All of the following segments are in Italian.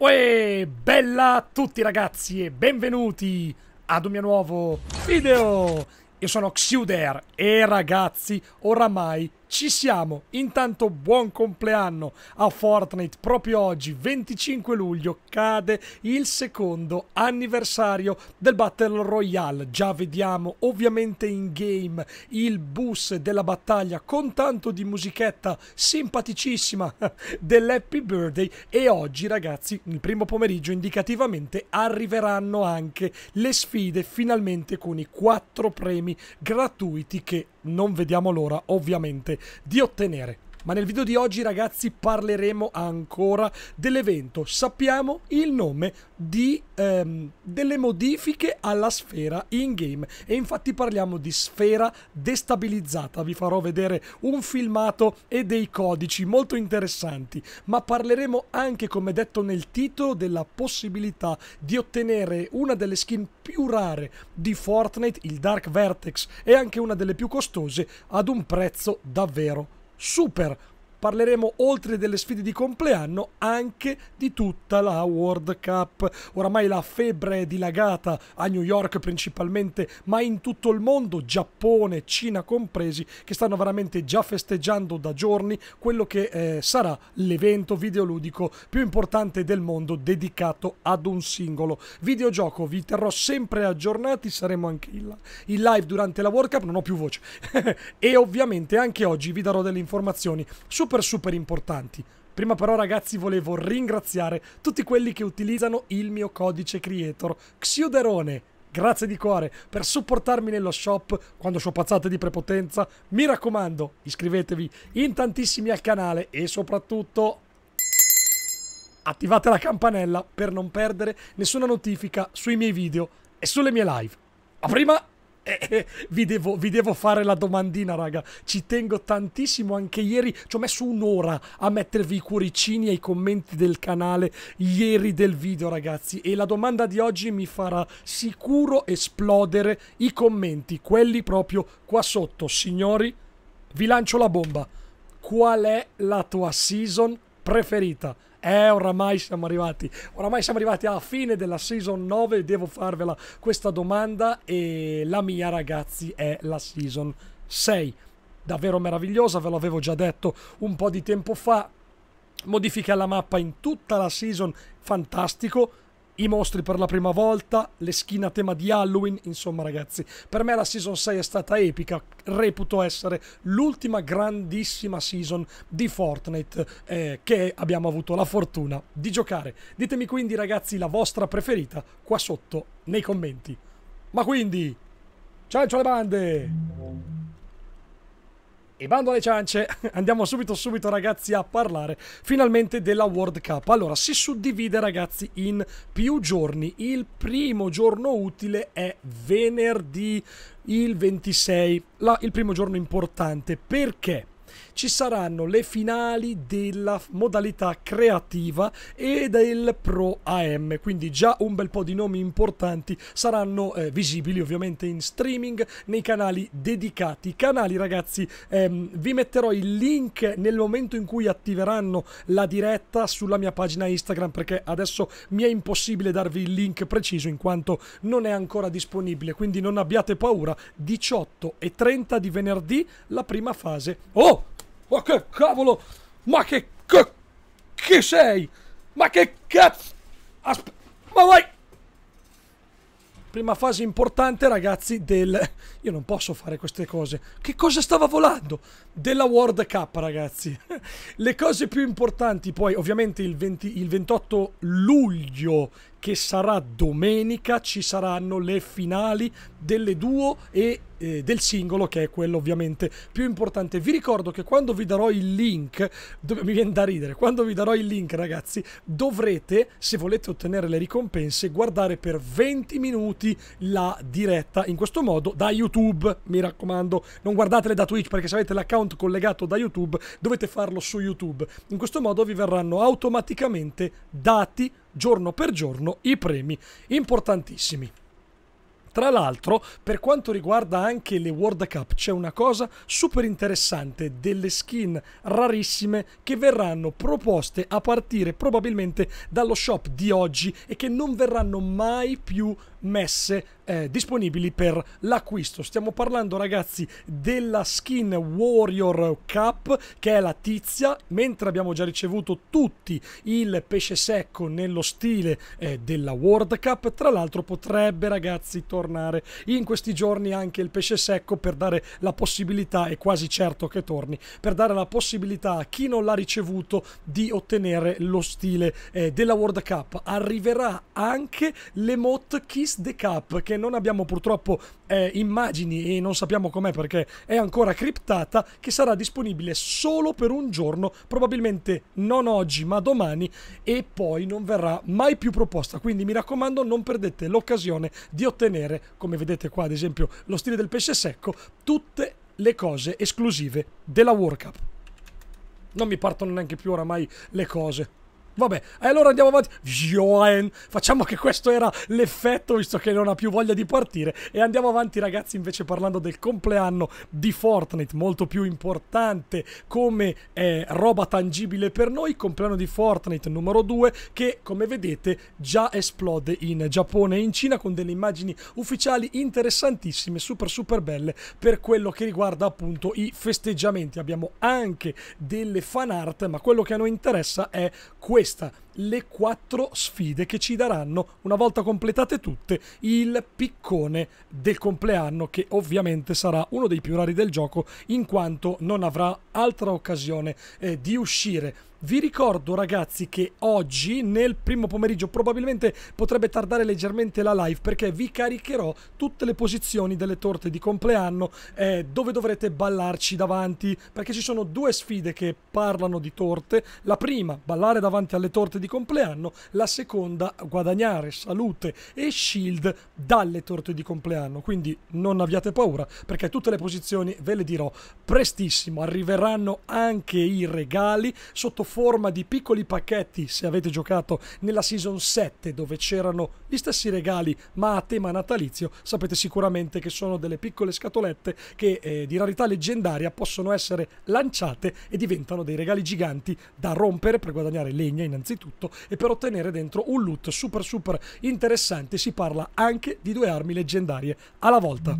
Uè, bella a tutti ragazzi e benvenuti ad un mio nuovo video! Io sono Xuder e ragazzi, oramai ci siamo. Intanto buon compleanno a Fortnite proprio oggi, 25 luglio, cade il secondo anniversario del Battle Royale. Già vediamo ovviamente in game il bus della battaglia con tanto di musichetta simpaticissima dell'Happy Birthday e oggi ragazzi nel primo pomeriggio indicativamente arriveranno anche le sfide finalmente con i quattro premi gratuiti che non vediamo l'ora ovviamente di ottenere. Ma nel video di oggi ragazzi parleremo ancora dell'evento. Sappiamo il nome di, ehm, delle modifiche alla sfera in game e infatti parliamo di sfera destabilizzata. Vi farò vedere un filmato e dei codici molto interessanti, ma parleremo anche come detto nel titolo della possibilità di ottenere una delle skin più rare di Fortnite, il Dark Vertex, e anche una delle più costose ad un prezzo davvero super parleremo oltre delle sfide di compleanno anche di tutta la World Cup. Oramai la febbre è dilagata a New York principalmente, ma in tutto il mondo, Giappone, Cina compresi, che stanno veramente già festeggiando da giorni quello che eh, sarà l'evento videoludico più importante del mondo dedicato ad un singolo videogioco. Vi terrò sempre aggiornati, saremo anche in, live durante la World Cup, non ho più voce. e ovviamente anche oggi vi darò delle informazioni su super super importanti. Prima però ragazzi volevo ringraziare tutti quelli che utilizzano il mio codice creator Xioderone. Grazie di cuore per supportarmi nello shop quando sciopazzate di prepotenza. Mi raccomando, iscrivetevi in tantissimi al canale e soprattutto attivate la campanella per non perdere nessuna notifica sui miei video e sulle mie live. Ma prima eh, eh, vi, devo, vi, devo, fare la domandina, raga. Ci tengo tantissimo. Anche ieri ci ho messo un'ora a mettervi i cuoricini ai commenti del canale ieri del video, ragazzi. E la domanda di oggi mi farà sicuro esplodere i commenti, quelli proprio qua sotto. Signori, vi lancio la bomba. Qual è la tua season preferita? Eh, oramai siamo arrivati. Oramai siamo arrivati alla fine della season 9. Devo farvela questa domanda. E la mia, ragazzi, è la season 6. Davvero meravigliosa, ve l'avevo già detto un po' di tempo fa. Modifica la mappa in tutta la season, fantastico i mostri per la prima volta, le skin a tema di Halloween, insomma ragazzi, per me la season 6 è stata epica, reputo essere l'ultima grandissima season di Fortnite eh, che abbiamo avuto la fortuna di giocare. Ditemi quindi ragazzi la vostra preferita qua sotto nei commenti. Ma quindi, ciao alle bande! E bando alle ciance, andiamo subito subito ragazzi a parlare finalmente della World Cup. Allora, si suddivide ragazzi in più giorni. Il primo giorno utile è venerdì il 26, la, il primo giorno importante. Perché? ci saranno le finali della modalità creativa e del Pro AM, quindi già un bel po' di nomi importanti saranno eh, visibili ovviamente in streaming nei canali dedicati. Canali ragazzi, ehm, vi metterò il link nel momento in cui attiveranno la diretta sulla mia pagina Instagram perché adesso mi è impossibile darvi il link preciso in quanto non è ancora disponibile, quindi non abbiate paura, 18 e 30 di venerdì la prima fase. Oh! Ma che cavolo! Ma che... che... chi sei? Ma che cazzo... Aspetta... Ma vai! Prima fase importante, ragazzi, del... Io non posso fare queste cose. Che cosa stava volando? Della World Cup, ragazzi. Le cose più importanti, poi, ovviamente, il, 20... il 28 luglio, che sarà domenica, ci saranno le finali delle duo e eh, del singolo che è quello ovviamente più importante. Vi ricordo che quando vi darò il link, mi viene da ridere, quando vi darò il link ragazzi dovrete, se volete ottenere le ricompense, guardare per 20 minuti la diretta in questo modo da YouTube, mi raccomando, non guardatele da Twitch perché se avete l'account collegato da YouTube dovete farlo su YouTube. In questo modo vi verranno automaticamente dati giorno per giorno i premi importantissimi. Tra l'altro, per quanto riguarda anche le World Cup, c'è una cosa super interessante delle skin rarissime che verranno proposte a partire probabilmente dallo shop di oggi e che non verranno mai più messe eh, disponibili per l'acquisto. Stiamo parlando ragazzi della skin Warrior Cup che è la tizia, mentre abbiamo già ricevuto tutti il pesce secco nello stile eh, della World Cup, tra l'altro potrebbe ragazzi tornare in questi giorni anche il pesce secco per dare la possibilità, è quasi certo che torni, per dare la possibilità a chi non l'ha ricevuto di ottenere lo stile eh, della World Cup. Arriverà anche l'emote Kiss Face the Cup, che non abbiamo purtroppo eh, immagini e non sappiamo com'è perché è ancora criptata, che sarà disponibile solo per un giorno, probabilmente non oggi ma domani, e poi non verrà mai più proposta. Quindi mi raccomando, non perdete l'occasione di ottenere, come vedete qua ad esempio, lo stile del pesce secco, tutte le cose esclusive della World Cup. Non mi partono neanche più oramai le cose. Vabbè, allora andiamo avanti. Joen. Facciamo che questo era l'effetto, visto che non ha più voglia di partire. E andiamo avanti, ragazzi, invece parlando del compleanno di Fortnite, molto più importante come eh, roba tangibile per noi. Compleanno di Fortnite numero 2, che come vedete già esplode in Giappone e in Cina con delle immagini ufficiali interessantissime, super super belle per quello che riguarda appunto i festeggiamenti. Abbiamo anche delle fan art, ma quello che a noi interessa è questo. Esta... le quattro sfide che ci daranno, una volta completate tutte, il piccone del compleanno, che ovviamente sarà uno dei più rari del gioco, in quanto non avrà altra occasione eh, di uscire. Vi ricordo ragazzi che oggi nel primo pomeriggio probabilmente potrebbe tardare leggermente la live perché vi caricherò tutte le posizioni delle torte di compleanno eh, dove dovrete ballarci davanti perché ci sono due sfide che parlano di torte. La prima, ballare davanti alle torte di compleanno, la seconda guadagnare salute e shield dalle torte di compleanno. Quindi non abbiate paura perché tutte le posizioni ve le dirò prestissimo. Arriveranno anche i regali sotto forma di piccoli pacchetti se avete giocato nella season 7 dove c'erano gli stessi regali ma a tema natalizio. Sapete sicuramente che sono delle piccole scatolette che eh, di rarità leggendaria possono essere lanciate e diventano dei regali giganti da rompere per guadagnare legna innanzitutto tutto e per ottenere dentro un loot super super interessante si parla anche di due armi leggendarie alla volta.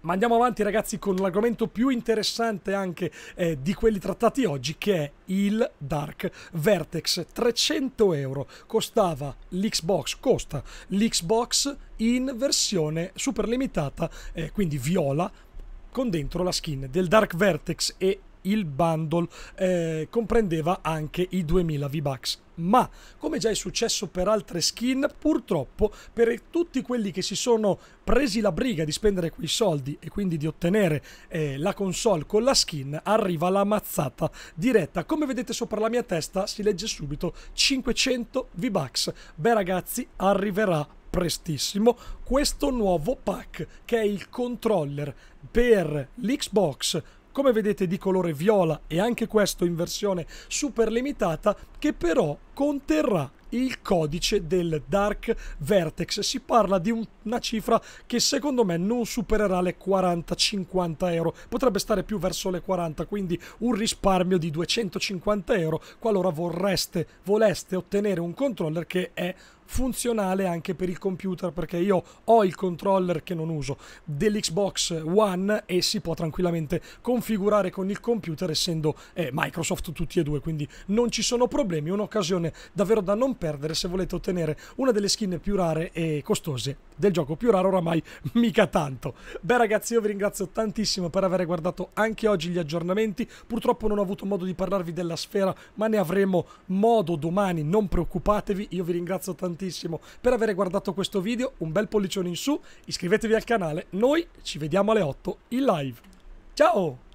Ma andiamo avanti ragazzi con l'argomento più interessante anche eh, di quelli trattati oggi che è il Dark Vertex. 300 euro costava l'Xbox, costa l'Xbox in versione super limitata, eh, quindi viola, con dentro la skin del Dark Vertex e il bundle eh, comprendeva anche i 2000 V-Bucks ma come già è successo per altre skin, purtroppo per tutti quelli che si sono presi la briga di spendere quei soldi e quindi di ottenere eh, la console con la skin, arriva la mazzata diretta. Come vedete sopra la mia testa si legge subito 500 V-Bucks. Beh ragazzi, arriverà prestissimo questo nuovo pack che è il controller per l'Xbox come vedete di colore viola e anche questo in versione super limitata che però conterrà il codice del Dark Vertex. Si parla di un, una cifra che secondo me non supererà le 40-50 euro, potrebbe stare più verso le 40, quindi un risparmio di 250 euro qualora vorreste, voleste ottenere un controller che è funzionale anche per il computer perché io ho il controller che non uso dell'Xbox One e si può tranquillamente configurare con il computer essendo eh, Microsoft tutti e due quindi non ci sono problemi un'occasione davvero da non perdere se volete ottenere una delle skin più rare e costose del gioco più raro oramai mica tanto beh ragazzi io vi ringrazio tantissimo per aver guardato anche oggi gli aggiornamenti purtroppo non ho avuto modo di parlarvi della sfera ma ne avremo modo domani non preoccupatevi io vi ringrazio tantissimo tantissimo per aver guardato questo video, un bel pollicione in su, iscrivetevi al canale, noi ci vediamo alle 8 in live. Ciao!